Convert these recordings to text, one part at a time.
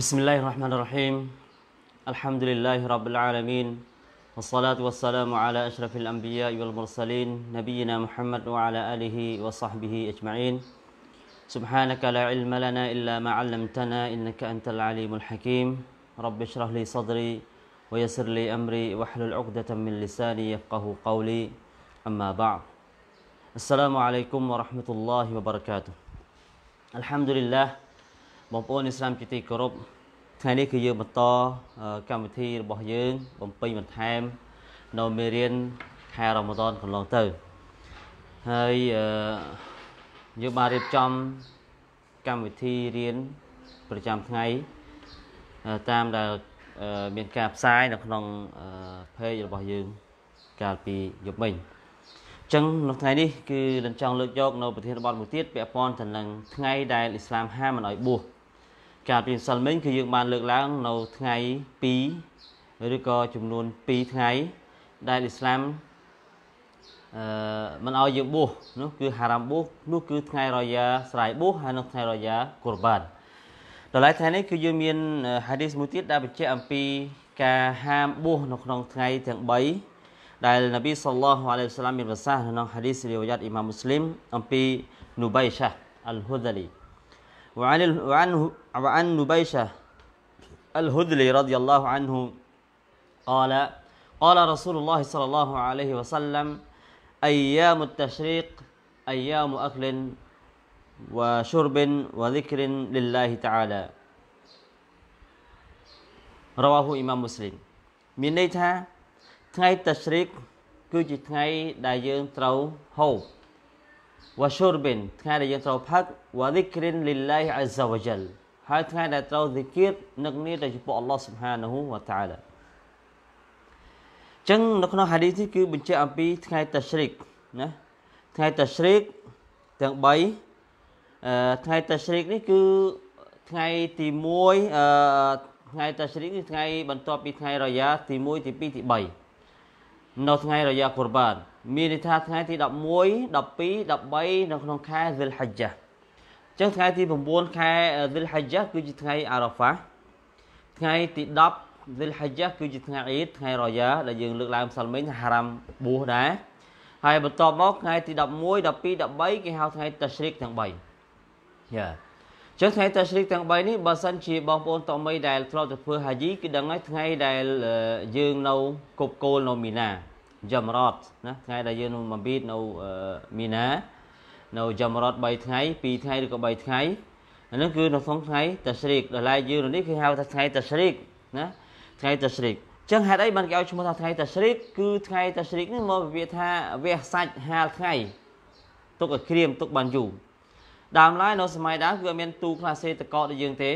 بسم الله الرحمن الرحيم الحمد لله رب العالمين والصلاة والسلام على أشرف الأنبياء والمرسلين نبينا محمد وعلى آله وصحبه أجمعين سبحانك لا علم لنا إلا ما علمتنا إنك أنت العليم الحكيم رب اشرح لي صدري ويسر لي أمري واحلل عقدة من لساني يفقه قولي أما بعد السلام عليكم ورحمة الله وبركاته الحمد لله បងប្អូនអ្នកស្ដាប់ជាទីគោរពថ្ងៃនេះគឺយើងបន្ត កម្មវិធីរបស់យើង បំពេញបន្ថែមនៅមេរៀនខែរ៉ម៉ាដនកន្លងទៅហើយយើងបានរៀបចំកម្មវិធីរៀនប្រចាំថ្ងៃតាមដែលមានការផ្សាយនៅក្នុង page របស់យើងកាលពីយប់មិញចឹងនៅថ្ងៃនេះគឺលន់ចង់លើកយកនៅប្រធានបទមួយទៀតពាក់ព័ន្ធទៅនឹងថ្ងៃដែលអ៊ីស្លាមហាមមិនអោយបួសកាលពីម្សិលមិញគឺយើងបានលើកឡើងនៅថ្ងៃ2ឬក៏ចំនួន2ថ្ងៃដែលអ៊ីស្លាមអឺមិនឲ្យយើងបួសនោះគឺហារ៉ាមបួសនោះគឺថ្ងៃរយ៉ាស្រ័យបួសហើយនៅថ្ងៃរយ៉ាកូរបានដល់ថ្ងៃនេះគឺយើងមានហាឌីសមួយទៀតដែលបញ្ជាក់អំពី ការហាមបួសនៅក្នុងថ្ងៃ ទាំង3ដែលនប៊ីសល្លោះអាឡៃហ៊ីវសាឡាមមានប្រសាសន៍ក្នុងហាឌីសរីវយ៉ាតអ៊ីម៉ាមមូស្លីមអំពីនូបៃឆាអលហ៊ូដាលី وعن وعنه وعن نبيشة الهذلي رضي الله عنه قال قال رسول الله صلى الله عليه وسلم أيام التشريق أيام أكل وشرب وذكر لله تعالى رواه إمام مسلم من نيتها ترو هو វ៉ាស៊ូរប៊ីនថ្ងៃដែលយើងត្រូវផឹកវ៉ាឌីគ្រិនលីឡាយអាហ្សាវ៉ាជលហើយថ្ងៃដែលត្រូវសិគិតនឹកនាទៅចំពោះអល់ឡោះស៊ុបហានហ៊ូវតាអាឡាចឹងនៅក្នុងហាឌីសនេះគឺបញ្ជាក់អំពីថ្ងៃតាស្រិកណាថ្ងៃតាស្រិកទាំង3អឺថ្ងៃតាស្រិកនេះគឺថ្ងៃទី1អឺថ្ងៃតាស្រិកគឺថ្ងៃបន្ទាប់ពីថ្ងៃរយ៉ាទី1ទី2ទី3នៅថ្ងៃរយៈកុរបានមានន័យថាថ្ងៃទី11 12 13នៅក្នុងខែសិលហិជាចឹងថ្ងៃទី9ខែសិលហិជាគឺជាថ្ងៃអារ៉ាហ្វាថ្ងៃទី10សិលហិជាគឺជាថ្ងៃអ៊ីតថ្ងៃរយ៉ាដែលយើងលើកឡើងផ្សិលមិញហារ៉ាំបួសដែរហើយបន្ទាប់មកថ្ងៃទី11 12 13គេហៅថ្ងៃតាស្រីកទាំង3យ៉ាចឹងថ្ងៃតាស្រីកទាំង3នេះបើសិនជាបងប្អូនតមីដែលធ្លាប់ទៅធ្វើហាជីគឺដឹងហើយថ្ងៃដែលយើងនៅគប់គោលនៅមីណាយ៉ាំរ៉តណាថ្ងៃដែលយើងបំពីតនៅមីណា នៅយ៉ាំរ៉ត3ថ្ងៃ2ថ្ងៃឬក៏3ថ្ងៃអានោះគឺ នៅក្នុងថ្ងៃតាស្រីកដល់ឡែកយើងនេះគេហៅថាថ្ងៃតាស្រីកណាថ្ងៃតាស្រីកចឹងហេតុអីបានគេឲ្យឈ្មោះថាថ្ងៃតាស្រីក គឺថ្ងៃតាស្រីកនេះមកវាថាវះសាច់ហាលថ្ងៃទុកឲ្យក្រៀមទុកបានយូរដើមឡើយនៅសម័យដើមគឺអត់មានទូខ្លាសេតកោដូចយើងទេ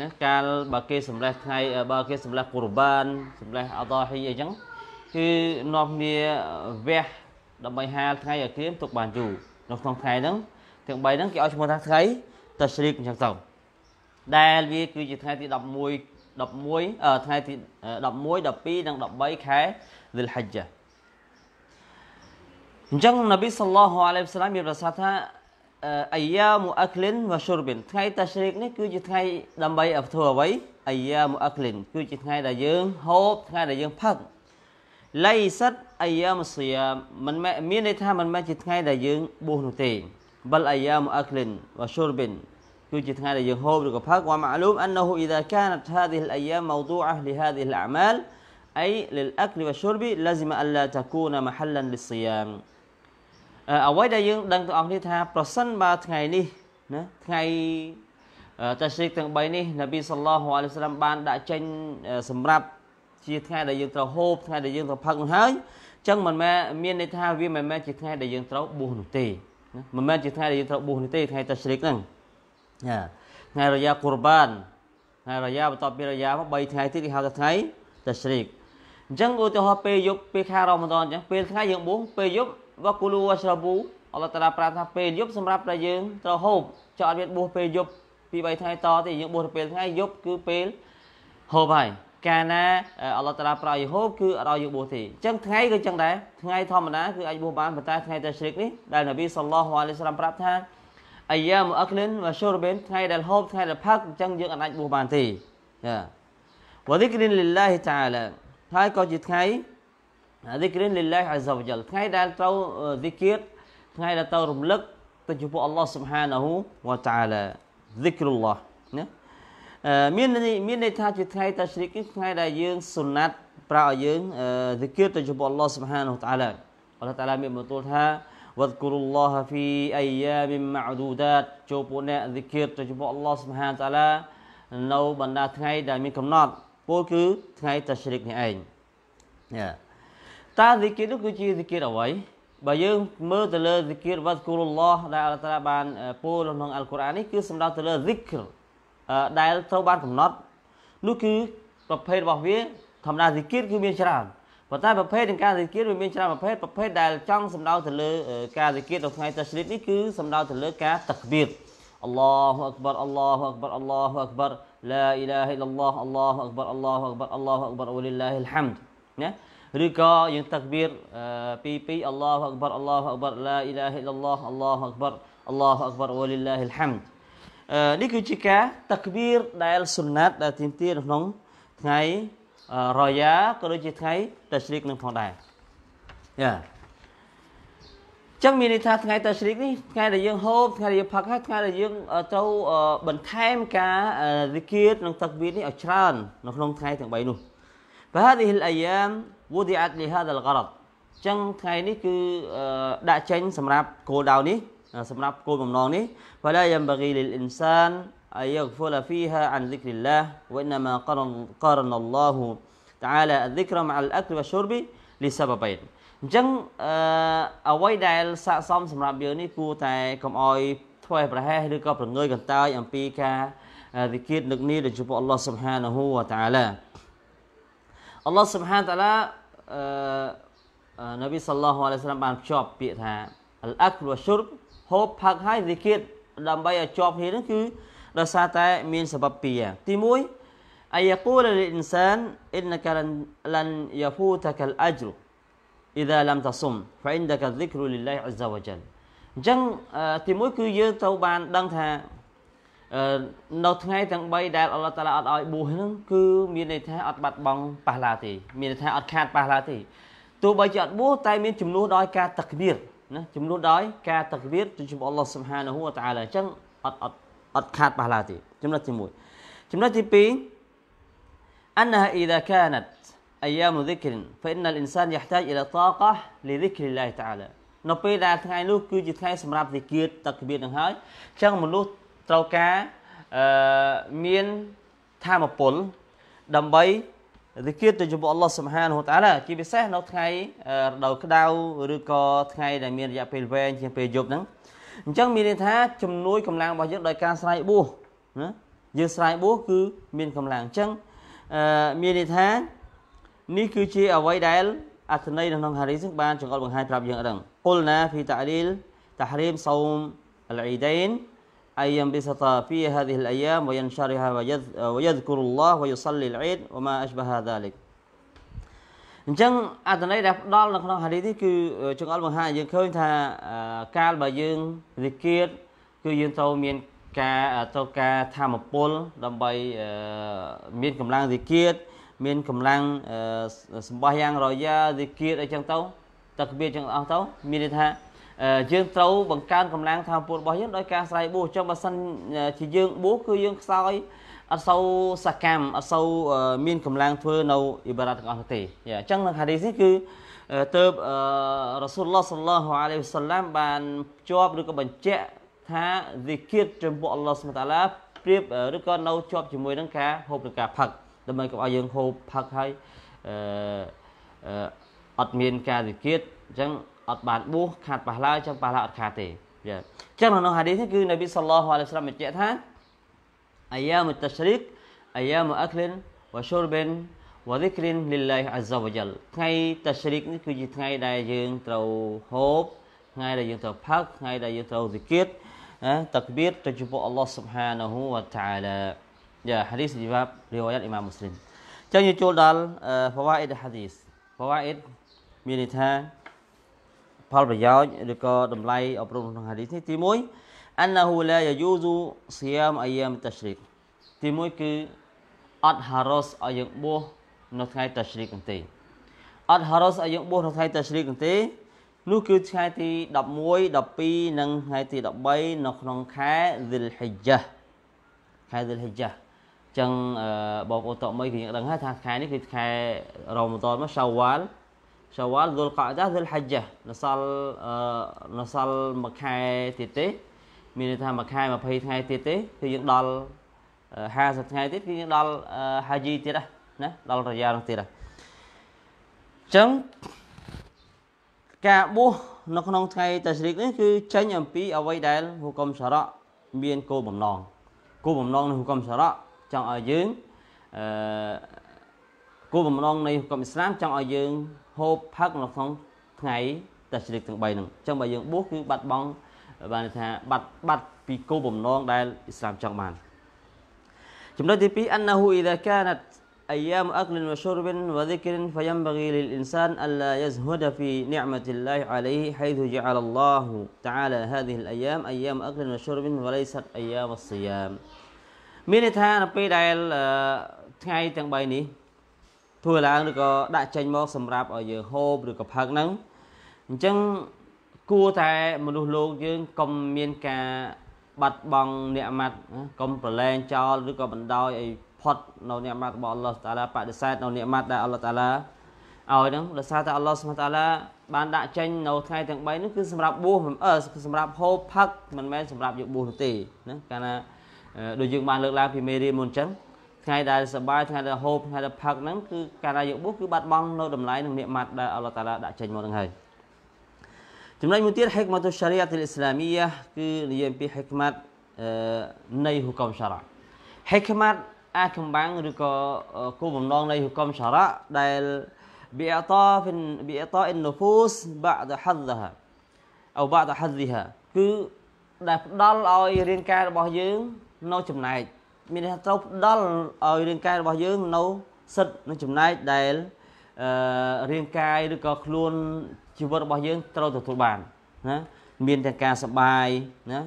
ណាកាលបើគេ សម្លេះថ្ងៃបើគេសម្លេះកូរ៉ាបានសម្លេះអដាហ៊ីអីចឹងគឺនាំគ្នាវះដើម្បីហាលថ្ងៃឲ្យទៀមទុកបានយូរនៅក្នុងថ្ងៃហ្នឹងទាំង3ហ្នឹងគេឲ្យឈ្មោះថាថ្ងៃតស្រីកអញ្ចឹងទៅដែលវាគឺជាថ្ងៃទី11 11ថ្ងៃទី11 12និង13ខែឌុលហិជ្ជាអញ្ចឹងនប៊ីសល្លោះអាឡៃហ៊ីវសាឡាមមានប្រសាសន៍ថាអាយ៉ាមូអាក្លិនវ៉ាស៊ុរបិនថ្ងៃតាស្រីកនេះគឺជាថ្ងៃដើម្បីធ្វើអ្វីអាយ៉ាមូអាក្លិនគឺជាថ្ងៃដែលយើងហូបថ្ងៃដែលយើងផឹកលៃសិតអាយ៉ាមសៀមមិនមានន័យថាមិនមែនជាថ្ងៃដែលយើងបួសនោះទេបលអាយ៉ាមអាក្លិនវ៉ាស៊ូរបិនគឺជាថ្ងៃដែលយើងហូបឬក៏ផឹកវ៉ាម៉ាលូមអានហូអ៊ីដាកានត هذه الايام موضوعه لهذه الاعمال اي للاكل والشرب لازم الا تكون محلا للصيام អ្វីដែលយើងដឹងទាំងអស់នេះថាប្រសិនបើថ្ងៃនេះណាថ្ងៃតាស៊ីកទាំង3នេះនប៊ីសល្លោះអាឡៃសាឡាមបានដាក់ចេញសម្រាប់ជាថ្ងៃដែលយើងត្រូវហូបថ្ងៃដែលយើងត្រូវផឹកនោះហើយអញ្ចឹងមិនមែនមានន័យថាវាមិនមែនជាថ្ងៃដែលយើងត្រូវបួសនោះទេមិនមែនជាថ្ងៃដែលយើងត្រូវបួសនេះទេថ្ងៃតាស្រិកហ្នឹងថ្ងៃរយ៉ាកូរបានថ្ងៃរយ៉ាបន្ទាប់ពីរយ៉ាមក3ថ្ងៃទៀតគេហៅថាថ្ងៃតាស្រិកអញ្ចឹងឧទាហរណ៍ពេលយប់ពេលខែរ៉ូម៉ាដនអញ្ចឹងពេលថ្ងៃយើងបួសពេលយប់វ៉ាគូលូវ៉ាស្រាប៊ូអល់ឡោះតាឡាប្រាប់ថាពេលយប់សម្រាប់តែយើងត្រូវហូបចោលអត់មានបួសពេលយប់ពី3ថ្ងៃតទេយើងបួសទៅពេលថ្ងៃយប់គឺពេលហូបហើយកាលណាអល់ឡោះតាឡាប្រោយយេហូបគឺអត់ឲ្យយើងបួសទេអញ្ចឹងថ្ងៃក៏អញ្ចឹងដែរថ្ងៃធម្មតាគឺអាចបួសបានប៉ុន្តែថ្ងៃតែជ្រិកនេះដែលនប៊ីសល្លោះអាឡៃសាឡាមប្រាប់ថាអាយ៉ាមអក្លិនវ៉ាឈូរបេនថ្ងៃដែលហូបថ្ងៃដែលផឹកអញ្ចឹងយើងអាចបួសបានទេចាវ៉ាឌីក្រិនលិលឡាហ៊ីតាឡាហើយក៏ជាថ្ងៃឌីក្រិនលិលឡាហ៊ីអាហ្សាវជលថ្ងៃដែលត្រូវឌីគៀតថ្ងៃដែលត្រូវរំលឹកទៅចំពោះអល់ឡោះស៊ុបហានាហ៊ូវ៉ាតាឡា ذكر الله មាន មានន័យថាជាថ្ងៃតាស្រីគីថ្ងៃដែលយើងសុណាត់ប្រើឲ្យយើងទីគៀតទៅចំពោះអល់ឡោះសុបហានហូតាឡាអល់ឡោះតាឡាមានបន្ទូលថាវត្តគូរុលឡោះហ្វីអាយ៉ាមីម៉ាឌូដាតចូលពួកអ្នកទីគៀតទៅចំពោះអល់ឡោះសុបហានតាឡានៅបណ្ដាថ្ងៃដែល មានកំណត់ពលគឺថ្ងៃតាស្រីកនេះឯងតាទីគៀតនោះគឺជាទីគៀតអ្វីបើយើងមើលទៅលើទីគៀតវត្តគូរុលឡោះដែលអល់ឡោះតាឡាបានពោលក្នុងអល់កុរអាននេះគឺសំដៅទៅលើ zikr ដែលត្រូវបានកំណត់នោះគឺប្រភេទរបស់វាធម្មតាសិគិតគឺមានច្រើនប៉ុន្តែប្រភេទនៃការសិគិតវាមានច្រើនប្រភេទប្រភេទដែលចង់សំដៅទៅលើ ការសិគិតនៅថ្ងៃតស្លីតនេះគឺសំដៅទៅលើការតក្បៀតអល់ឡោះអក្បរអល់ឡោះអក្បរអល់ឡោះអក្បរឡាអ៊ីឡាហ៊ីឡឡោះអល់ឡោះអក្បរអល់ឡោះអក្បរអល់ឡោះអក្បរវលីឡាហ៊ីលហាំដណាឬក៏យើងតក្បៀតពីពីអល់ឡោះអក្បរអល់ឡោះអក្បរឡាអ៊ីឡាហ៊ីឡឡោះអល់ឡោះអក្បរអល់ឡោះអក្បរវលីឡាហ៊ីលហាំដនេះគឺជាការតាក្បៀរដែលសុណាត់ ដែលទាមទារក្នុង ថ្ងៃរយ៉ាក៏ដូចជាថ្ងៃតាស្រីកនឹងផងដែរយ៉ាចឹងមានន័យថាថ្ងៃតាស្រីកនេះថ្ងៃដែលយើងហូបថ្ងៃដែលយើងផឹកហើយថ្ងៃដែលយើងត្រូវបន្ថែមការរិគៀតនិងតាក្បៀរនេះឲ្យច្រើននៅក្នុងថ្ងៃទាំង3នោះបាទ هذه الايام وضعت لهذا الغرض ចឹងថ្ងៃនេះគឺដាក់ចេញ សម្រាប់គោលដៅនេះសម្រាប់គោលបំណងនេះ فلا ينبغي للإنسان أن يغفل فيها عن ذكر الله وإنما قرن الله تعالى الذكر مع الأكل والشرب لسببين អញ្ចឹងអឺអ្វីដែលស័កសមសម្រាប់យើងនេះគួរតែកុំអោយធ្វេសប្រហែសឬក៏ប្រងើយកន្តើយអំពីការវិគិតនឹកនេះដល់ចំពោះអល់ឡោះសុបហានហូវតាឡាអល់ឡោះសុបហានតាឡាអឺនប៊ីសល្លោះអាឡៃសាឡាមបានភ្ជាប់ពាក្យថាអលអាក់លវស៊ុរបហូបផឹកហើយនិយាយដើម្បីឲ្យជាប់គ្នានឹងគឺដោយសារតែ មានសបពីទី1អាយកូលលអ៊ីនសានអ៊ីនកាលានយហ្វូតកាលអជ្រ إذا لم تصم فعندك الذكر لله عز وجل អញ្ចឹងទី1គឺយើងត្រូវបានដឹងថានៅថ្ងៃទាំង3ដែលអល់ឡោះតាឡាអត់ឲ្យបួសហ្នឹងគឺមានន័យថាអត់បាត់បង់ប៉ះឡាទេមានន័យថាអត់ខាតប៉ះឡាទេទោះបីជាអត់បួសតែមានចំនួនដោយការតាក់នៀតណាចំនួនដោយការតាក់វៀតទៅជាមួយអល់ឡោះសុបហានាហ៊ូវតាអាឡាអញ្ចឹងអត់អត់អត់ខាតបះឡើយទេចំណុចទី1ចំណុចទី2 أنها إذا كانت أيام ذكر فإن الإنسان يحتاج إلى طاقة لذكر الله تعالى នៅពេលដែលថ្ងៃនោះគឺជាថ្ងៃសម្រាប់វិគិតតាក់វៀតនឹងហើយអញ្ចឹងមនុស្សត្រូវការអឺមានធម៌ពលដើម្បីឬគៀតទៅជាមួយអល់ឡោះសុបហានហូតាឡាជាពិសេសនៅថ្ងៃរដូវក្តៅឬក៏ថ្ងៃដែលមានរយៈពេលវែងជាងពេលយប់ហ្នឹងអញ្ចឹងមានន័យថាជំនួយកម្លាំងរបស់យើងដោយការស្រ័យបួសណាយើងស្រ័យបួសគឺមានកម្លាំងអញ្ចឹងមានន័យថានេះគឺជាអ្វីដែលអត្ថន័យនៅក្នុងហារីសបានចង្អុលបង្ហាញប្រាប់យើងអរឹងគុលណាហ្វីតារីលតាហ្រីមសោមអលអ៊ីដៃន أن ينبسط في هذه الأيام وينشرها ويذكر الله ويصلي العيد وما أشبه ذلك អញ្ចឹងអត្ថន័យដែលផ្ដល់នៅក្នុងហាឌីសនេះគឺចង្អុលបង្ហាញយើងឃើញថាកាលបើយើងវិគិតគឺយើងត្រូវមានការត្រូវការធម្មពលដើម្បីមានកម្លាំងវិគិតមានកម្លាំងសម្បោះយ៉ាងរយ៉ាវិគិតអីចឹងទៅតក្បៀចឹងអស់ទៅមានន័យថាយើងត្រូវបង្កើនកម្លាំងធម៌ពុទ្ធរបស់យើងដោយការស្រ័យបួសចុះបើសិនជាយើងបួសគឺយើងខ្សោយអត់សូវសកម្មអត់សូវមានកម្លាំងធ្វើនៅអ៊ីបារ៉ាទាំងអស់នោះទេអញ្ចឹងនៅហាឌីសនេះគឺទៅរ៉ាស៊ូលឡោះសល្លោះអាឡៃហ៊ីវសឡាមបានភ្ជាប់ឬក៏បញ្ជាក់ថាវិគិតចំពោះអល់ឡោះស្មតាឡាប្រៀបឬក៏នៅជាប់ជាមួយនឹងការហូបនិងការផឹកដើម្បីកុំឲ្យយើងហូបផឹកហើយអឺអត់មានការវិគិតអញ្ចឹងអត់បានបួសខាត់ប៉ះឡើយចឹងប៉ះឡើយអត់ខាត់ទេអញ្ចឹងនៅក្នុងហាឌីសនេះគឺនប៊ីសល្លោះអាឡៃសាឡាមបញ្ជាក់ថាអាយ៉ាមតស្រីកអាយ៉ាមអាក្លិនវ៉ាឈូរបិនវ៉ាឌីក្រិនលីឡាហ៊ីអាហ្សាវ៉ាជលថ្ងៃតស្រីកនេះគឺជាថ្ងៃដែលយើងត្រូវហូបថ្ងៃដែលយើងត្រូវផឹកថ្ងៃដែលយើងត្រូវសិគិតតាក្បៀតទៅចំពោះអល់ឡោះស៊ុបហានហ៊ូវតាឡាយ៉ាហាឌីសជីវ៉ាប់រីវ៉ាយ៉ាតអ៊ីម៉ាមមូស្លីមចឹងយើងចូលដល់ فوائد الحديث فوائد មានន័យថាផលប្រយោជន៍ឬក៏តម្លៃអប់រំក្នុងហាឌីសនេះទី1 annahu la yajuzu siyam ayyam tashrik ទី1គឺអត់ហារ៉ូសឲ្យយើងបួសនៅថ្ងៃតាស្រីកទេអត់ហារ៉ូសឲ្យយើងបួសនៅថ្ងៃតាស្រីកទេនោះគឺថ្ងៃទី11 12និងថ្ងៃទី13នៅក្នុងខែ Dhul Hijjah ខែ Dhul Hijjah ចឹងបងប្អូនតមីគឺយើងដឹងហើយថាខែនេះគឺខែរ៉ូម៉ាដនមក Shawwal Syawal Dzulqa'dah Dzulhajjah នៅសល់នៅសល់មួយខែទៀតទេ មានន័យថាមួយខែ20ថ្ងៃទៀតទេគឺយើងដល់50ថ្ងៃទៀតគឺយើងដល់ហាជីទៀតណាដល់រយៈនោះទៀតអញ្ចឹងការបួសនៅក្នុងថ្ងៃតាស្រីកនេះគឺចេញអំពីអ្វីដែលហុគមសារៈមានគោលបំណងគោលបំណងនៃហុគមសារៈចង់ឲ្យយើងអឺគោលបំណងនៃហុគមអ៊ីស្លាមចង់ឲ្យយើងហូបផឹកនៅក្នុងថ្ងៃតែជ្រិកទាំង3ហ្នឹងអញ្ចឹងបើយើងបួសគឺបាត់បង់បានថាបាត់បាត់ពីគោលបំណងដែលអ៊ីស្លាមចង់បានចំណុចទី2 أنه إذا كانت أيام أكل وشرب وذكر فينبغي للإنسان ألا يزهد في نعمة الله عليه حيث جعل الله تعالى هذه الأيام أيام أكل وشرب وليست أيام الصيام មានន័យថានៅពេលដែលថ្ងៃទាំង3នេះធ្វើឡើងឬក៏ដាក់ចេញមកសម្រាប់ឲ្យយើងហូបឬក៏ផឹកហ្នឹងអញ្ចឹងគួរតែមនុស្សលោកយើងកុំមានការបាត់បង់អ្នកម៉ាត់កុំប្រឡែងចោលឬក៏បណ្ដោយឲ្យផុតនៅអ្នកម៉ាត់របស់អល់ឡោះតាឡាបដិសេធនៅអ្នកម៉ាត់ដែលអល់ឡោះតាឡាឲ្យហ្នឹងដោយសារតែអល់ឡោះស្មតាឡាបានដាក់ចេញនៅថ្ងៃទាំង3ហ្នឹងគឺសម្រាប់បួសអឺសម្រាប់ហូបផឹកមិនមែនសម្រាប់យកបួសទេណាកាលណាដូចយើងបានលើកឡើងពីមេរៀនមុនអញ្ចឹងថ្ងៃដែលសបាយថ្ងៃដែលហូបថ្ងៃដែលផឹកហ្នឹងគឺការដែលយកបុះគឺបាត់បង់នៅតម្លៃនឹងនិមាត់ដែលអល់ឡោះតាឡាដាក់ចេញមកហ្នឹងហើយចំណុចមួយទៀតហិកម៉ាតុសារីអាតអ៊ីស្លាមីយ៉ាគឺនិយាយពីហិកម៉ាត់នៃហុកមសារ៉ាហិកម៉ាត់អាចកំបាំងឬក៏គោលបំណងនៃហុកមសារ៉ាដែល بإعطاء بإعطاء النفوس بعد حظها أو بعد حظها គឺដែលផ្ដល់ឲ្យរាងកាយរបស់យើងនៅចំណែកមានន័យថាត្រូវផ្ដល់ឲ្យរាងកាយរបស់យើងនៅសិទ្ធនឹងចំណែកដែលអឺរាងកាយឬក៏ខ្លួនជីវិតរបស់យើងត្រូវទទួលបានណាមានទាំងការសបាយណា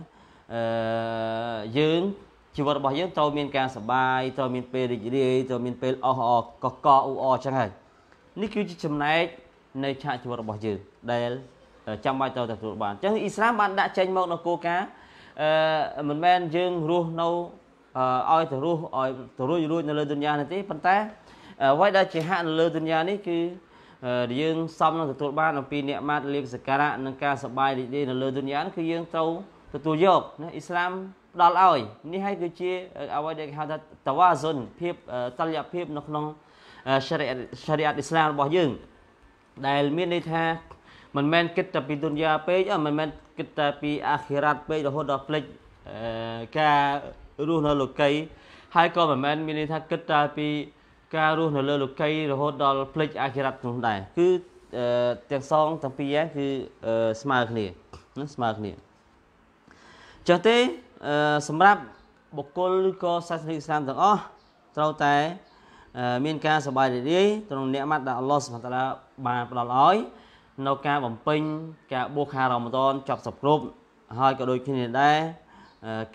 អឺយើងជីវិតរបស់យើងត្រូវមាន ការសបាយត្រូវមានពេលរីករាយត្រូវមានពេលអស់អកកអ៊ូអចឹងហើយនេះគឺជាចំណែកនៃឆាកជីវិតរបស់យើងដែលចាំបាច់ត្រូវទទួលបានអញ្ចឹងអ៊ីស្រាអែលបានដាក់ចេញមកនៅគោលការណ៍អឺមិនមែនយើងរស់នៅឲ្យទៅរស់ឲ្យទៅរួចរួចនៅលើទុនយ៉ានេះទេប៉ុន្តែអ្វីដែលជាហាក់នៅលើទុនយ៉ានេះគឺយើងសំនឹងទទួលបានអំពីអ្នកម៉ាត់លៀបសការៈនិងការសបាយរីករាយនៅលើទុនយ៉ានេះគឺយើងត្រូវទទួលយកណាអ៊ីស្លាមផ្ដល់ឲ្យនេះហើយគឺជា អ្វីដែលគេហៅថាតវ៉ាស៊ុនភាពតលយភាពនៅក្នុងឆរីអឆរីអអ៊ីស្លាមរបស់យើងដែលមានន័យថាមិនមែនគិតតែពីទុនយ៉ាពេកមិនមែនគិតតែពីអាខិរ៉ាត់ពេករហូតដល់ភ្លេចការរស់នៅលោកីហើយក៏មិនមែនមានន័យថាគិតតែពីការរស់នៅលើលោកីរហូតដល់ផ្លេចអគិរិតនោះដែរគឺទាំងសងទាំងពីរគឺស្មើគ្នាណាស្មើគ្នាចុះទេសម្រាប់បុគ្គលឬក៏សាសនិកឥស្លាមទាំងអស់ត្រូវតែ មានការសប្បាយរីករាយក្នុងនិមិត្តដែលអល់ឡោះសុបហានតាឡាបានផ្ដល់ឲ្យនៅការបំពេញការបួសខារ៉មតនចប់សពគ្រប់ហើយក៏ដូចគ្នាដែរ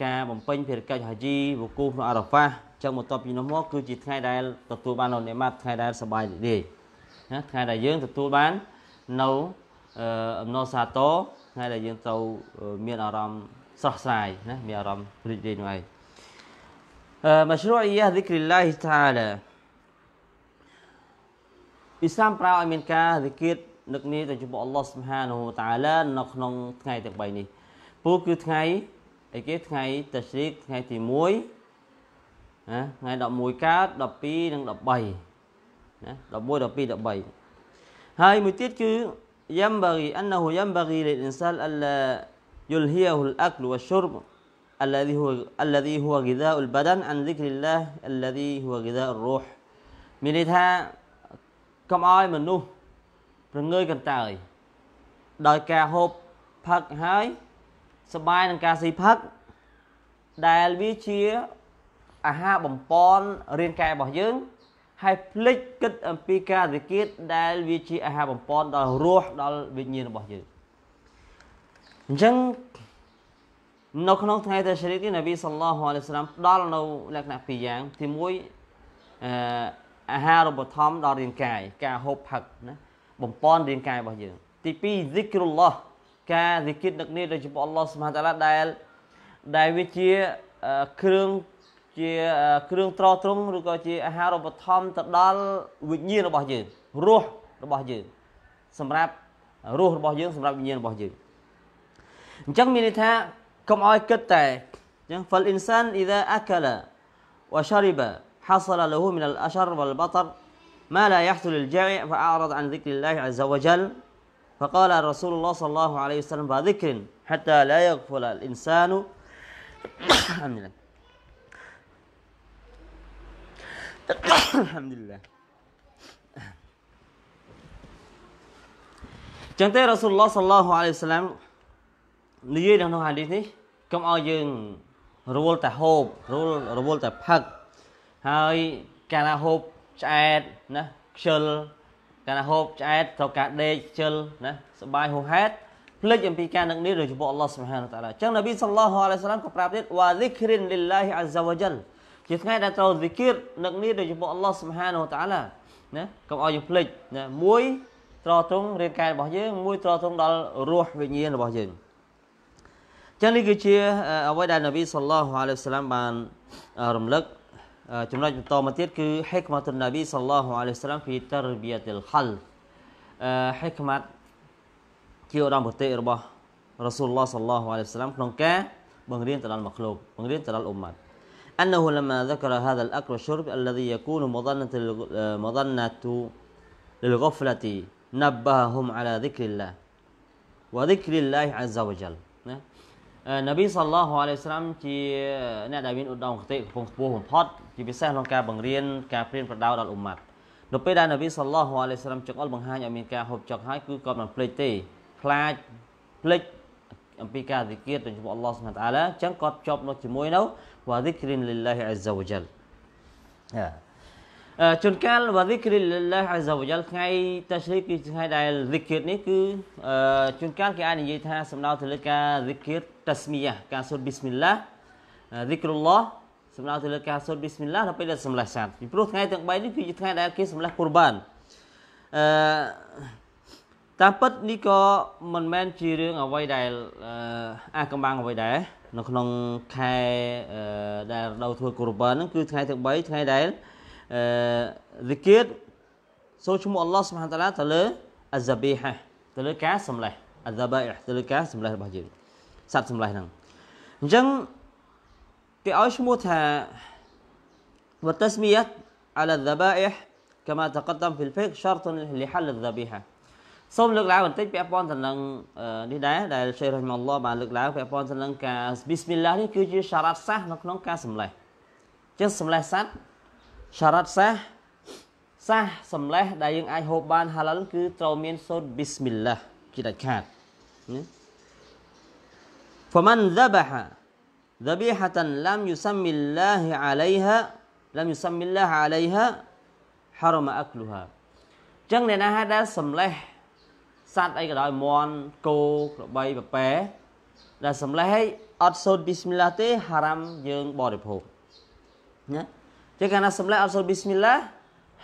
ការបំពេញភារកិច្ចហាជីវគូក្នុងអារ៉ាហ្វាចឹងបន្ទាប់ពីនោះមកគឺជាថ្ងៃដែលទទួលបាននៅនេម៉ាត់ថ្ងៃដែលសบายរីករាយណាថ្ងៃដែលយើង ទទួលបាននៅអំណរសាទរថ្ងៃដែលយើងទៅមានអារម្មណ៍ស្រស់ស្រាយណាមានអារម្មណ៍រីករាយនោះឯង مشروعية ذكر الله تعالى អ៊ីស្លាមប្រើឲ្យមានការវិគិតនឹកនេះទៅចំពោះអល់ឡោះស៊ុបហានហូតាឡានៅក្នុងថ្ងៃទាំង3នេះពូគឺថ្ងៃអីគេថ្ងៃតស្រីថ្ងៃទី1ណាថ្ងៃ11កើត12និង13ណា11 12 13ហើយមួយទៀតគឺយ៉ាំបារីអានហូយ៉ាំបារីលអ៊ីនសានអល់យលហៀហ៊ុលអាក្លវ៉ាឈុរប الذي هو الذي هو غذاء البدن عن ذكر الله الذي هو غذاء الروح មានន័យថាកុំឲ្យមនុស្សប្រងើយកន្តើយដោយការហូបផឹកហើយកសបាយនឹងការស៊ីផឹកដែលវាជាអាហារបំពន់រាងកាយរបស់យើង ហើយភ្លេចគិត អំពីការវិគិតដែលវាជាអាហារបំពន់ដល់រសដល់វិញ្ញាណរបស់យើងអញ្ចឹងនៅក្នុងថ្ងៃតេជ្រីកនេះនប៊ីសល្លោះអាឡៃសាឡាមផ្ដល់នៅ លក្ខណៈពីរយ៉ាងទី1អឺអាហារឧបត្ថម្ភដល់រាងកាយការហូបផឹកណាបំពន់រាងកាយរបស់យើង ទី2 zikr លឡោះការវិគិតនឹកនេះដោយចំពោះអល់ឡោះស្មាតាឡាដែល ដែលវាជាគ្រឿងជាគ្រឿងត្រត្រង់ឬក៏ជាអាហារឧបត្ថម្ភទៅដល់វិញ្ញាណរបស់យើងរស់របស់យើងសម្រាប់រស់របស់យើងសម្រាប់វិញ្ញាណរបស់យើងអញ្ចឹងមានន័យថាកុំឲ្យគិតតែអញ្ចឹង fal insan idha akala wa shariba hasala lahu min al ashar wal batar ما لا يحصل الجائع فأعرض عن ذكر الله عز وجل فقال رسول الله صلى الله عليه وسلم بذكر حتى لا يغفل الإنسان الحمد لله الحمد رسول الله صلى الله عليه وسلم نجي لنا حديثي كم أجن رول تهوب رول رول تهب هاي كان هوب شاد نه شل កាលណាហូបឆ្អែតត្រូវការដេកខ្ជិលណាសបាយហូហេតភ្លេចអំពីការនឹកនេះរបស់ព្រះអល់ឡោះសុបហានតាឡាអញ្ចឹងនប៊ីសល្លោះអាឡៃសាឡាមក៏ប្រាប់ទៀតវ៉ាឌីគ្រិនលីឡាហ៊ីអាហ្សាវ៉ាជលជាថ្ងៃដែលត្រូវវិគិតនឹកនេះរបស់ព្រះអល់ឡោះសុបហានតាឡាណាកុំឲ្យយើងភ្លេចណាមួយត្រត្រង់រាងកាយរបស់យើងមួយត្រត្រង់ដល់រស់វិញ្ញាណរបស់យើងចឹងនេះគឺជាអ្វីដែលនប៊ីសល្លោះអាឡៃសាឡាមបានរំលឹក تمراج بالطوماتير كي حكمة النبي صلى الله عليه وسلم في تربية الخل آه، حكمة كي أرام بطي إربا رسول الله صلى الله عليه وسلم نونكا بنغرين تلال المخلوق بنغرين تلال الأمة أنه لما ذكر هذا الأكل والشرب الذي يكون مظنة آه، مظنة للغفلة نبههم على ذكر الله وذكر الله عز وجل نعم. នប៊ីសល្លោះអាឡៃស្លាម ជាអ្នកដែលមានឧត្តមគតិកំពុងខ្ពស់បំផុតជាពិសេសក្នុងការបង្រៀនការព្រៀនប្រដៅដល់អ៊ុម៉ាត់នៅពេលដែលនប៊ីសល្លោះអាឡៃស្លាមចង្អុលបង្ហាញឲ្យមានការហូបចុកហើយគឺគាត់មិនភ្លេចទេខ្លាចភ្លេចអំពីការសិក្រាតទៅជាមួយអល់ឡោះសុបហានតាឡាអញ្ចឹងគាត់ជាប់នៅជាមួយនៅវ៉ាសិក្រិនលិលឡាហ៊ីអាហ្សាវ៉ាជលជួនកាលវ៉ាឌីគ្រីលឡាអាហ្សាវយ៉ាល់ថ្ងៃតាស្រីគឺថ្ងៃដែលវិគិតនេះគឺជួនកាលគេអាចនិយាយថាសំដៅទៅលើការវិគិតតាស្មីយ៉ាការសូត្រប៊ីស្មិលឡាវិគ្រុលឡាសំដៅទៅលើការសូត្រប៊ីស្មិលឡាដល់ពេលដែលសម្លេះសัตว์ពីព្រោះថ្ងៃទាំង3នេះគឺជាថ្ងៃដែលគេសម្លេះកុរបានអឺតាមពិតនេះក៏មិនមែនជារឿងអ្វីដែលអាចកំបាំងអ្វីដែរនៅក្នុងខែដែលរដូវធ្វើកុរបានហ្នឹងគឺថ្ងៃទាំង3ថ្ងៃដែលអឺ zikir សូឈ្មោះអល់ឡោះ سبحانه តាឡាទៅលើអាហ្សាប៊ីហះទៅលើ ការសម្លេះអាហ្សាប៊ីហះទៅលើការសម្លេះរបស់យើងសត្វសម្លេះហ្នឹងអញ្ចឹងគេឲ្យឈ្មោះថា وتسمية على الذبائح كما تقدم في الفقه شرط لحل الذبيحة សូមលើកឡើងបន្តិចពាក់ព័ន្ធទៅនឹងនេះដែរដែលសេះរ៉ាម៉ាឡោះបានលើកឡើងពាក់ព័ន្ធទៅនឹងការប៊ីស្មិលឡានេះគឺជាសារ៉ាត់សាសនៅក្នុងការសម្លេះចឹងសម្លេះសัตว์សារ៉ាត់សាសសាសសម្លេះដែលយើងអាចហូបបានហាឡាលគឺត្រូវមានសូត្រ bismillah ជាដាច់ខាតណា فمن ذبح ذبيحة لم يسمي الله عليها لم يسمي الله عليها حرم أكلها ចឹងអ្នកណាដែលសម្លេះសត្វអីក៏ដោយមន់គោក្របីបប៉ែដែលសម្លេះឲ្យអត់សូត្រប៊ីស្មិលឡាទេហារ៉ាំយើងបរិភោគណាចឹងកាលណាសម្លេចអត់សូត្រប៊ីស្មិលឡា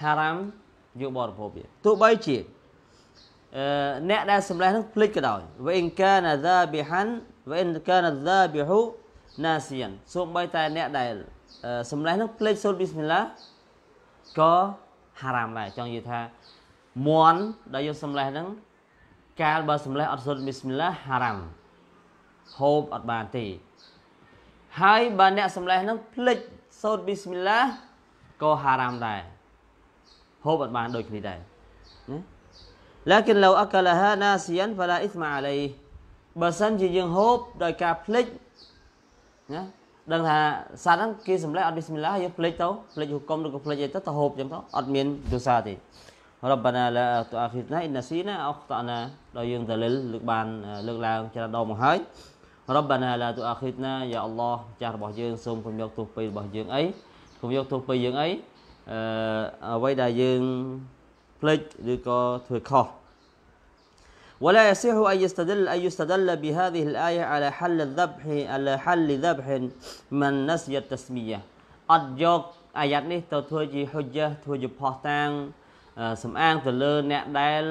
ហារ៉ាមយកបរិភោគវាទោះបីជាអឺអ្នកដែលសម្លេះនឹងភ្លេចក៏ដោយវអ៊ីនកាណាហ្សាប៊ីហាន់វអ៊ីនកាណាហ្សាប៊ីហ៊ូណាសៀនសូម្បីតែអ្នកដែលសម្លេះនឹងភ្លេចសូត្រប៊ីស្មិលឡាក៏ហារ៉ាមដែរចង់និយាយថាមន់ដែលយើងសម្លេះនឹងកាលបើសម្លេះអត់សូត្រប៊ីស្មិលឡាហារ៉ាមហូបអត់បានទេហើយបើអ្នកសម្លេះនឹងភ្លេចសូត្រប៊ីស្មិលឡាក៏ហារ៉ាមដែរហូបអត់បានដូចគ្នាដែរណា لكن لو اكلها ناسيا فلا اثم عليه បើសិនជាយើងហូបដោយការភ្លេចណាដឹងថាសត្វហ្នឹងគេសម្លេចអត់ប៊ីស្មិលឡាយើងភ្លេចទៅភ្លេចហុកុំឬក៏ភ្លេចអីទៅទៅហូបចឹងទៅអត់មានទោសាទេ ربنا لا تؤاخذنا إن نسينا أو أخطأنا ដោយយើងតលិលលើកបានលើកឡើងច្រើនដងមកហើយរាប់បានឡាទូអាខិតណាយ៉ាអល់ឡោះចាស់របស់យើងសូមកុំយកទោសពេករបស់យើងអីកុំយកទោសពេកយើងអីអឺអ្វីដែលយើងភ្លេចឬក៏ធ្វើខុស ولا يصح أن يستدل أن يستدل بهذه الآية على حل الذبح على حل ذبح من نسي التسمية អត់យកអាយ៉ាត់នេះទៅធ្វើជាហុជ្ជះធ្វើជាផោះតាំងសំអាងទៅលើអ្នកដែល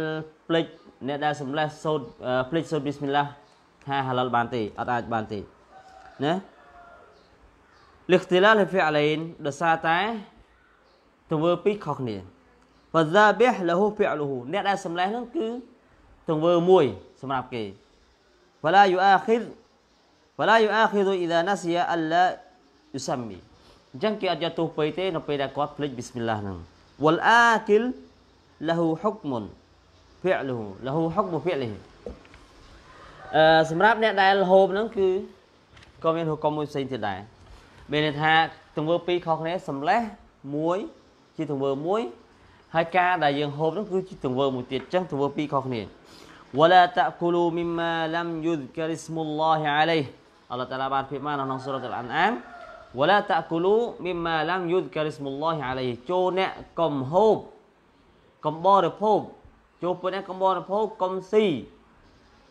ភ្លេចអ្នកដែលសម្លេះសូត្រភ្លេចសូត្របិស្មិលឡាហ៍ថាហាឡលបានទេអត់អាចបានទេណាលិខិតឡាលហ្វីអាឡៃនដោយសារតែធ្វើពីខុសគ្នាវ៉ាសាបិះលហ៊ូហ្វីអលហ៊ូអ្នកដែលសម្លេះហ្នឹងគឺទង្វើមួយសម្រាប់គេវ៉ាឡាយូអាខិរវ៉ាឡាយូអាខិរអ៊ីដាណាសៀអល់ឡាយូសាមីអញ្ចឹងគេអត់យកទោសពេកទេនៅពេលដែលគាត់ភ្លេចបិស្មិលឡាហ្នឹងវ៉លអាគិលលហ៊ូហុកមុនហ្វីអលហ៊ូលហ៊ូហុកមុហ្វីអលហ៊ូអឺសម្រាប់អ្នកដែលហូបហ្នឹងគឺក៏មានហូបកុំមួយផ្សេងទៀតដែរមានន័យថាទង្វើពីរខុសគ្នាសម្លេះមួយ ជាទង្វើមួយ ហើយការដែលយើងហូបហ្នឹងគឺជាទង្វើមួយទៀតអញ្ចឹងទង្វើពីរខុសគ្នា ولا تاكلوا مما لم يذكر اسم الله عليه អល់ឡោះតាឡាបានប្រៀបមកនៅក្នុងសូរ៉ាត់អល់អាន ولا تاكلوا مما لم يذكر اسم الله عليه ចូលអ្នកកុំហូបកុំបរិភោគចូលពួកអ្នកកុំបរិភោគកុំស៊ី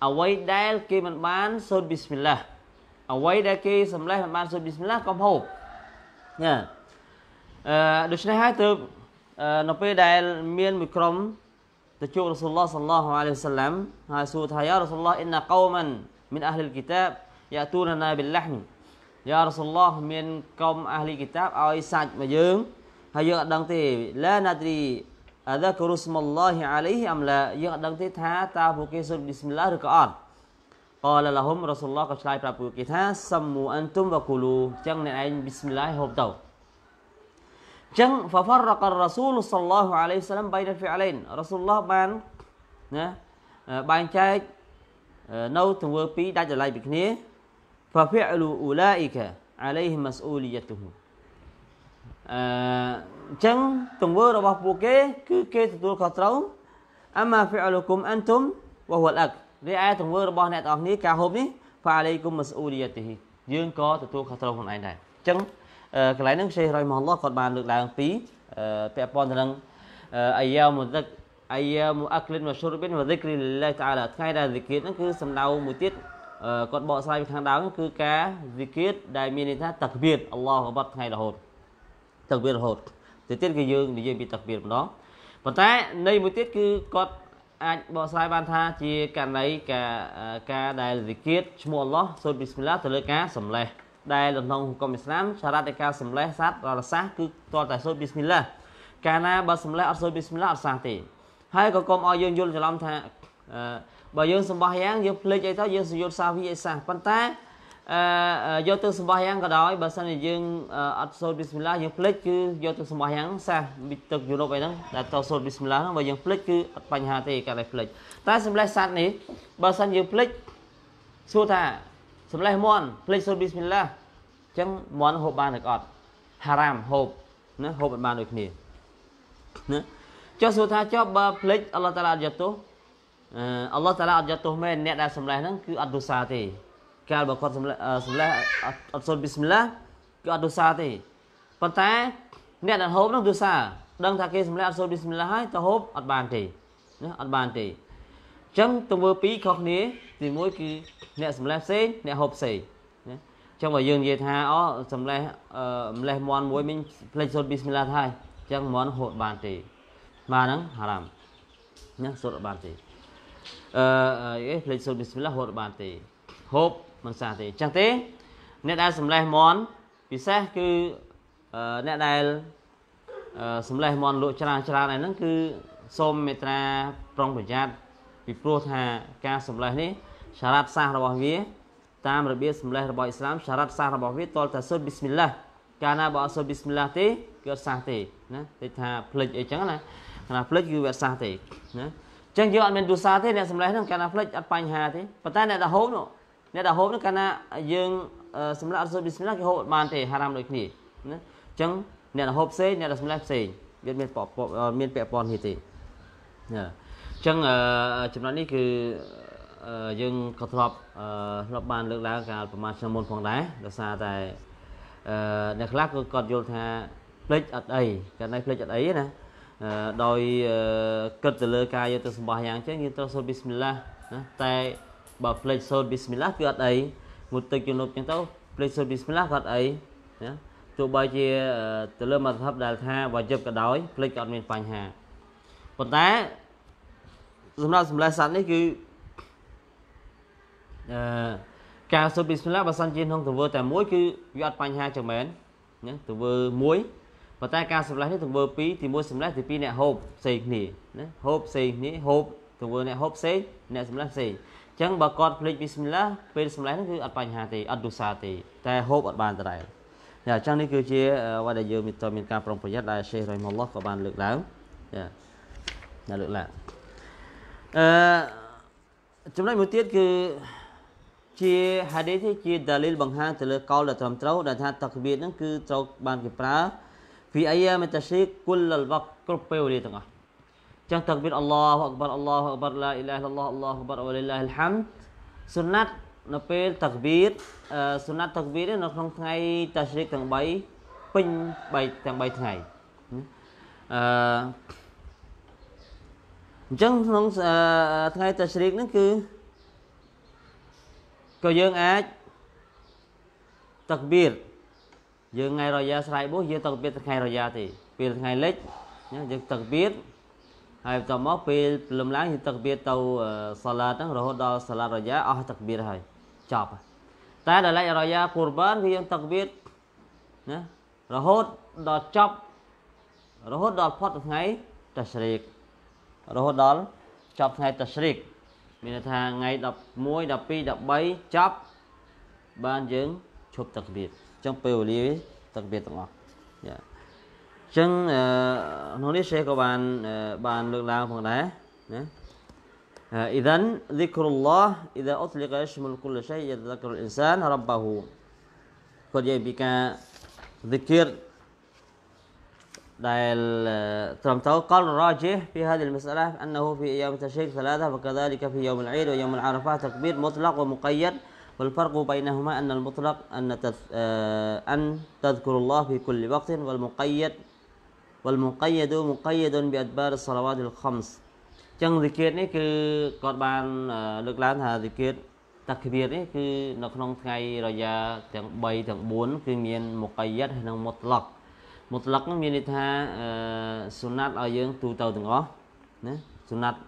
អ្វីដែល គេមិនបានសូត្រប៊ីស្មិលឡាហ៍អ្វីដែលគេសម្លេះមិនបានសូត្រប៊ីស្មិលឡាហ៍កំហូបណាអឺដូច្នេះហើយទើបនៅពេលដែលមានមួយក្រុមទៅជួបរ៉ាសូលឡោះសល្លោះអាឡៃហ៊ីវសាឡាំហើយសួរថាយ៉ារ៉ាសូលឡោះអ៊ីនណាកោមិនមានអះលគីតាបយ៉ាទូណាណាប៊ីឡាហ៍យ៉ារ៉ាសូលឡោះមានកុំអះលគីតាបឲ្យសាច់មកយើងហើយយើងអត់ដឹងទេឡាណាទ្រីអាដាកូរូស្មឡោះអាឡៃអមឡាយើងអត់ដឹងទេថាតើពួកគេសូត្រប៊ីស្មិលឡាឬក៏អត់កលលហុំរ៉ាសូលឡោះក៏ឆ្លើយប្រាប់ពួកគេថាសមូអានទុំវកូលូអញ្ចឹងអ្នកឯងប៊ីស្មិលឡាហូបទៅអញ្ចឹង ففرق الرسول صلى الله عليه وسلم بين الفعلين រ៉ាសូលឡោះបានណាបែងចែកនៅទង្វើពីរដាច់ចលៃពីគ្នា ففعل اولئك عليه مسؤوليتهم អញ្ចឹងទង្វើរបស់ពួកគេ គឺគេទទួលខុសត្រូវអមហ្វីអលុគុមអន្តុមវហ៊ុលអករីឯទង្វើរបស់អ្នកទាំងអស់នេះការហូបនេះហ្វាឡៃគុមមស៊ូលីយ៉ាទីយើងក៏ទទួលខុសត្រូវខ្លួនឯងដែរអញ្ចឹងកន្លែងហ្នឹងសេះរយមហឡោះគាត់បានលើកឡើងពីពាក់ព័ន្ធទៅនឹងអាយ៉ាមុទឹកអាយ៉ាមអាក្លិនវស៊ូរបិនវហ្សិគ្រីលឡាហ៍តាអាឡាថ្ងៃដែលហ្សិគ្រីហ្នឹងគឺសំដៅមួយទៀតគាត់បកស្រាយពីខាងដើមគឺការហ្សិគ្រីដែលមានន័យថាតាក្បៀតអល់ឡោះរបស់ថ្ងៃរហូតទឹកវារហូតទៅទៀតគឺយើងនិយាយពីទឹកវាម្ដងប៉ុន្តែនៃមួយទៀតគឺគាត់អាចបកស្រាយបានថាជាករណីការការដែលវិគិតឈ្មោះអល់ឡោះសូត្រប៊ីស្មិលឡាទៅលើការសម្លេះ ដែលក្នុងហុកុំអ៊ីស្លាមសារតិការសម្លេះសัตว์រសាសគឺតតែសូត្រប៊ីស្មិលឡាកាលណាបើសម្លេះអត់សូត្រប៊ីស្មិលឡាអត់សាសទេ ហើយក៏កុំឲ្យយើងយល់ច្រឡំថាបើយើងសម្បោះយ៉ាងយើងភ្លេចអីទៅយើងសយុទ្ធសាវីអីសាសប៉ុន្តែអឺយកទឹកសម្បោះយ៉ាងក៏ដោយបើសិនជាយើងអត់សូត្រប៊ីស្មិលឡាយើងភ្លេចគឺយកទឹកសម្បោះយ៉ាងសះពីទឹកយូរ៉ុបអីហ្នឹងដែលត្រូវសូត្រប៊ីស្មិលឡាហ្នឹងបើយើងភ្លេចគឺអត់បញ្ហាទេកាលតែភ្លេចតែសម្លេះសัตว์នេះបើសិនយើងភ្លេចសួរថាសម្លេះមន់ភ្លេចសូត្រប៊ីស្មិលឡាអញ្ចឹងមន់ហូបបានឬអត់ហារ៉ាមហូបណាហូបមិនបានដូចគ្នាណាចុះសួរថាចុះបើភ្លេចអល់ឡោះតាឡាអត់យកទោសអឺអល់ឡោះតាឡាអត់យកទោសមែនអ្នកដែលសម្លេះហ្នឹងគឺអត់ទោសាទេកាលបើគាត់សម្លេះសម្លេះអត់សូនបិស្មិលឡាគឺអត់ដូសាទេប៉ុន្តែ អ្នកដែលហូបនោះដូសាដឹង ថាគេសម្លេះអត់សូនបិស្មិលឡាហើយទៅហូបអត់បានទេណាអត់បានទេអញ្ចឹងទង្វើពីរខុសគ្នាទីមួយគឺអ្នកសម្លេះផ្សេងអ្នកហូបផ្សេងណាអញ្ចឹងបើយើងនិយាយថាអូសម្លេះម្លេះមន់មួយមិញផ្លេចសូនបិស្មិលឡាហើយអញ្ចឹងមន់ហូបបានទេ បាទហ្នឹងហារ៉ាមណាសូនបានទេអឺអីផ្លេចសូនបិស្មិលឡាហូបបានទេហូបមិនសះទេអញ្ចឹងទេអ្នកដែលសម្លេះមន់ពិសេសគឺអ្នកដែលសម្លេះមន់លក់ច្រើនច្រើនឯហ្នឹងគឺសូមមេត្រាប្រុងប្រយ័ត្នពីព្រោះថាការសម្លេះនេះសារ៉ាត់សាសរបស់វា តាមរបៀបសម្លេះរបស់អ៊ីស្លាមសារ៉ាត់សាសរបស់វាតលតែសូត្រប៊ីស្មិលឡាកាលណាបើអត់សូត្រប៊ីស្មិលឡាទេគឺអត់សាសទេណាគេថាភ្លេចអីចឹងណាកាលណាភ្លេចគឺវាអត់សាសទេណាអញ្ចឹងយើងអត់មានទោសាទេអ្នកសម្លេះហ្នឹងកាលណាភ្លេចអត់បញ្ហាទេប៉ុន្តែអ្នកដកហូបនោះអ្នកដែលហូបនឹងកាលណាយើង សម្រាប់អត់សូវប៊ីស្មិលឡាគេហូបអត់បានទេហារ៉ាមដូចគ្នាណាអញ្ចឹងអ្នកដែលហូបផ្សេងអ្នកដែលសម្លាប់ផ្សេងវាមានមានពាក់ព័ន្ធនេះទេណាអញ្ចឹងចំណុចនេះគឺយើងក៏ធ្លាប់ធ្លាប់បានលើកឡើងកាលប្រហែលឆ្នាំមុនផងដែរដោយសារតែអ្នកខ្លះគឺគាត់យល់ថាភ្លេចអត់អីកាលណាភ្លេចអត់អីណាដោយគិតទៅលើ ការយកទៅសម្បោះយ៉ាងចឹងយើងត្រូវសូត្រប៊ីស្មិលឡាណាតែបើភ្លេចសូត្រប៊ីស្មិលឡាគឺអត់អីងូតទឹកជំនប់ចឹងទៅភ្លេចសូត្រប៊ីស្មិលឡាក៏អត់អីណាទោះបីជាទៅលើមកថាបដែលថាវ៉ាជីបក៏ដោយភ្លេចក៏អត់មានបញ្ហាប៉ុន្តែសម្រាប់សម្លេះសัตว์នេះគឺអឺការសូត្រប៊ីស្មិលឡាបើសិនជាក្នុងទៅធ្វើតែមួយគឺវាអត់បញ្ហាចឹងមែនណាទៅធ្វើមួយប៉ុន្តែការសម្លេះនេះទៅធ្វើពីរទីមួយសម្លេះទីពីរអ្នកហូបផ្សេងគ្នាណាហូបផ្សេងគ្នាហូបទៅធ្វើអ្នកហូបផ្សេងអ្នកសម្លេះផ្សេងចឹងបើគាត់ភ្លេចប៊ីស្មិលឡាពេលសម្លេងហ្នឹងគឺអត់បញ្ហាទេអត់ឌូសាទេតែហូបអត់បានដដែលចាអញ្ចឹងនេះគឺជាអ្វីដែលយើងមានតមានការប្រុងប្រយ័ត្នដែលសេះរ៉ៃម៉ុលឡោះក៏បានលើកឡើងចាដែលលើកឡើងអឺចំណុចមួយទៀតគឺជាហាឌីសជាដាលីលបង្ហាញទៅលើកោលដែលត្រឹមត្រូវដែលថា តកបៀតហ្នឹងគឺត្រូវបានគេប្រើ في أيام التشريق كل الوقت គ្រប់ពេលវេលាទាំងអស់ចឹងតឹកវិនអល់ឡោះអក្បរអល់ឡោះអក្បរឡាអ៊ីឡាហ៊ីឡោះអល់ឡោះអក្បរវ៉ាលីឡាហ៊ីលហាំសុណាត់នៅពេលតឹកវិតសុណាត់តឹកវិតនៅក្នុងថ្ងៃតាស្រីកទាំង3ពេញ3ទាំង3ថ្ងៃអឺអញ្ចឹងក្នុងថ្ងៃតាស្រីកហ្នឹងគឺក៏យើងអាចតឹកវិតយើងថ្ងៃរយ៉ាស្រ័យបុសយើងតឹកវិតថ្ងៃរយ៉ាទេពេលថ្ងៃលិចយើងតឹកវិតហើយបន្ទាប់មកពេលព្រលឹមឡើងយើងតកបៀទៅសាឡាតហ្នឹងរហូតដល់សាឡាតរយ៉ាអស់តកបៀហើយចប់តែដល់ឡៃរយ៉ាកូរបានវាយើងតកបៀណារហូតដល់ចប់រហូតដល់ផុតថ្ងៃតស្រីករហូតដល់ចប់ថ្ងៃតស្រីកមានន័យថាថ្ងៃ11 12 13ចប់បានយើងឈប់តកបៀអញ្ចឹងពេលវេលាតកបៀទាំងអស់យ៉ាចឹងក្នុងនេះសេះក៏បានបានលើកឡើងផងដែរណា إذا ذكر الله إذا أطلق يشمل كل شيء يتذكر الإنسان ربه គាត់និយាយពីការ ذكر ដែល ترم قال الراجح في هذه المسألة أنه في أيام التشريق ثلاثة وكذلك في يوم العيد ويوم العرفة تكبير مطلق ومقيد والفرق بينهما أن المطلق أن تذكر الله في كل وقت والمقيد វលមុកៃយដូមុកៃយដូនបិអតបារសឡាវ៉ាឌុលខំសអញ្ចឹងសិកេតនេះគឺគាត់បានលើកឡើងថាសិកេតតាគៀតនេះគឺនៅក្នុងថ្ងៃរយ៉ាទាំង3ទាំង4គឺមានមុកៃយតហើយនិងមុតឡកមុតឡកមានន័យថាសុណាត់ឲ្យយើងទូទៅទាំងអស់ណាសុណាត់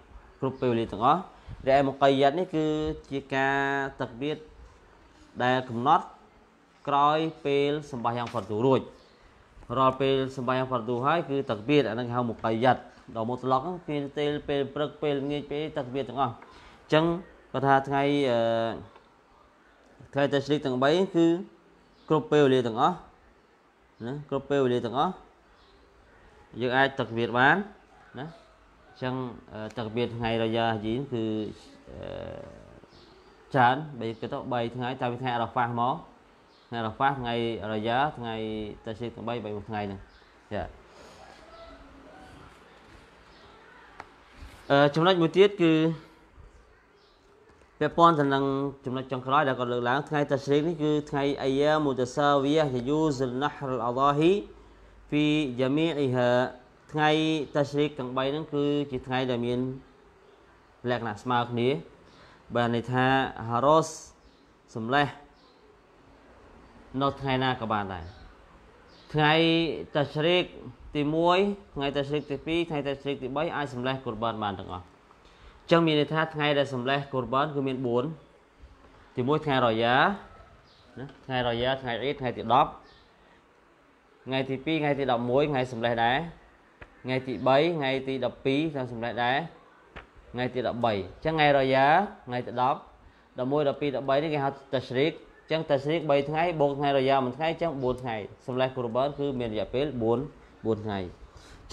គ្រប់ពេលវេលាទាំងអស់រីឯមុកៃយតនេះគឺជាការតាគៀតដែលកំណត់ក្រោយពេលសម្បាយ៉ាងផុតទៅរួចរាល់ពេលសម្បាញហ្វារឌូហើយគឺតាក់បៀតអានឹងហៅមុកយ៉ាត់ដល់មុតឡុកពេលពេលពេលព្រឹកពេលងាយពេលតាក់បៀតទាំងអស់អញ្ចឹងគាត់ថាថ្ងៃអឺថ្ងៃតាស្លីកទាំង3គឺគ្រប់ពេលវេលាទាំងអស់ណាគ្រប់ពេលវេលាទាំងអស់យើងអាចតាក់បៀតបានណាអញ្ចឹងតាក់បៀតថ្ងៃរយ៉ាហ៊ីនគឺអឺច្រើនបើគេទៅ3ថ្ងៃតាមថ្ងៃរ៉ាហ្វាហ្មងថ្ងៃរ៉ាហ្វាថ្ងៃរយ៉ាថ្ងៃ តាស៊ីកទាំង3 3ថ្ងៃហ្នឹងចាអឺចំណុចមួយទៀតគឺពាក់ព័ន្ធទៅនឹងចំណុចចុងក្រោយដែលគាត់លើកឡើង ថ្ងៃតាស្រីនេះគឺ ថ្ងៃអាយ៉ាមូតសាវីយយូសលណហ្រអល់អហ៊ីហ្វីយ៉ាមីអ៊ីហាថ្ងៃតាស្រីទាំង3ហ្នឹង គឺជាថ្ងៃដែលមានលក្ខណៈស្មើគ្នាបានន័យថាហារ៉ូសសម្លេះនៅថ្ងៃណាក៏បានដែរថ្ងៃតាស្រីកទី1ថ្ងៃតាស្រីកទី2ថ្ងៃតាស្រីកទី3អាចសម្លេះកូរបានបានទាំងអស់អញ្ចឹងមានន័យថាថ្ងៃដែលសម្លេះកូរបានគឺមាន4ទី1ថ្ងៃរយ៉ាណាថ្ងៃរយ៉ាថ្ងៃអ៊ីតថ្ងៃទី10ថ្ងៃទី2ថ្ងៃទី11ថ្ងៃសម្លេះដែរថ្ងៃទី3ថ្ងៃទី12ថ្ងៃសម្លេះដែរថ្ងៃទី13អញ្ចឹងថ្ងៃរយ៉ាថ្ងៃទី10 11 12 13នេះគេហៅតាស្រីកចឹងតាស្រីក3ថ្ងៃបូកថ្ងៃរយៈមួយថ្ងៃចឹង4ថ្ងៃសម្លេះគូរបានគឺមានរយៈពេល4 4ថ្ងៃ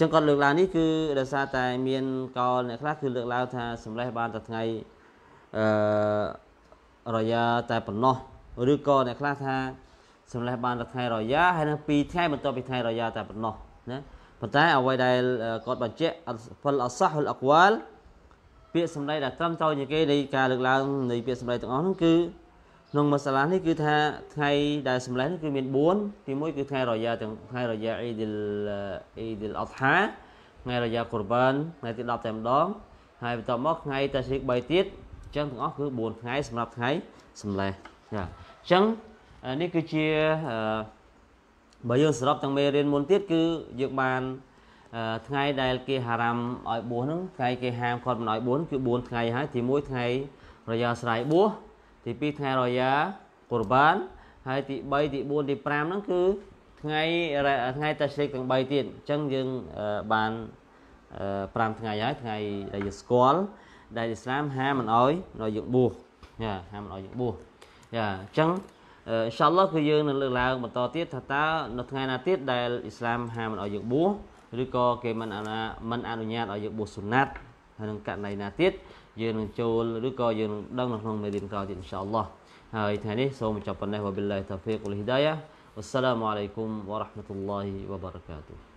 ចឹងគាត់លើកឡើងនេះគឺដោយសារតែមានកលអ្នកខ្លះគឺលើកឡើងថាសម្លេះបានតែថ្ងៃអឺរយៈតែប៉ុណ្ណោះឬក៏អ្នកខ្លះថាសម្លេះបានតែថ្ងៃរយៈហើយនឹង2ថ្ងៃបន្ទាប់ពីថ្ងៃរយៈតែប៉ុណ្ណោះណាប៉ុន្តែ អ្វីដែលគាត់បញ្ជាក់ផលអសះអក្វាលពាក្យសម្ដីដែលត្រឹមត្រូវជាងគេនៃការលើកឡើងនៃពាក្យសម្ដីទាំងអស់នោះគឺក្នុងមសាឡានេះគឺថាថ្ងៃដែលសម្លេងនេះគឺមាន4ទី1គឺថ្ងៃរយ៉ាទាំងថ្ងៃរយ៉ាអ៊ីឌីលអ៊ីឌីលអត់ហាថ្ងៃរយ៉ាកូរបានថ្ងៃទី10តែម្ដងហើយបន្ទាប់មកថ្ងៃតាស៊ីក3ទៀតអញ្ចឹងទាំងអស់គឺ4ថ្ងៃសម្រាប់ថ្ងៃសម្លេះចាអញ្ចឹងនេះគឺជាបើយើងសរុបទាំងមេរៀនមុនទៀតគឺយើងបានថ្ងៃដែលគេហារ៉ាំឲ្យបួសហ្នឹងថ្ងៃគេហាមគាត់មិនឲ្យបួសគឺ4ថ្ងៃហើយទី1ថ្ងៃរយ៉ាស្រ័យបួសទី2ថ្ងៃរយ៉ាកូរបានហើយទី3ទី4ទី5ហ្នឹងគឺថ្ងៃថ្ងៃតាស្រិកទាំង3ទៀតអញ្ចឹងយើងបាន5ថ្ងៃហើយថ្ងៃដែលយើងស្គាល់ដែលអ៊ីស្លាមហាមិនអោយដល់យើងបួសយ៉ាហាមិនអោយយើងបួសយ៉ាអញ្ចឹងអ៊ីនសាឡោះគឺយើងនឹងលើកឡើងបន្តទៀតថាតើនៅថ្ងៃណាទៀតដែលអ៊ីស្លាមហាមិនអោយយើងបួសឬក៏គេមិនអនុញ្ញាតមិនអនុញ្ញាតឲ្យយើងបួសសុណាត់ហើយនឹងករណីណាទៀតយើងនឹងចូលឬក៏យើងនឹងដឹងនៅក្នុងមេរៀនក្រោយទៀតអ៊ីនសាអល់ឡោះហើយថ្ងៃនេះសូមបញ្ចប់ប៉ុណ្ណេះវបិលឡាហ៊ីតាហ្វីកវលហ៊ីដាយ៉ាអ៊ុសឡាមអាឡៃគុំវរ៉ាហ្មាតុលឡាហ៊ីវបារកាតុហ៍